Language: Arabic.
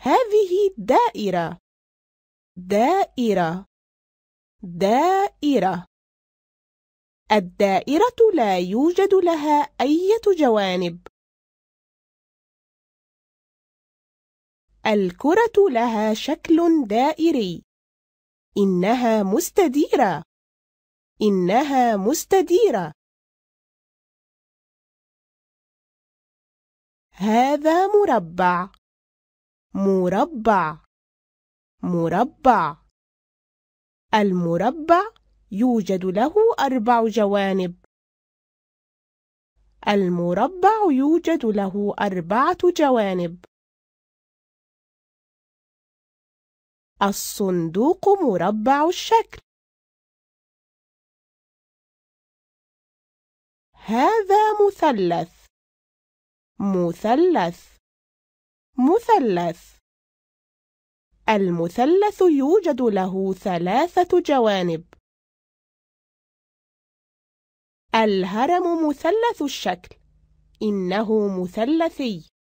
هذه دائرة دائرة دائرة الدائرة لا يوجد لها أي جوانب الكرة لها شكل دائري إنها مستديرة إنها مستديرة هذا مربع مربع مربع المربع يوجد له أربع جوانب المربع يوجد له أربعة جوانب الصندوق مربع الشكل هذا مثلث مثلث مثلث المثلث يوجد له ثلاثة جوانب الهرم مثلث الشكل إنه مثلثي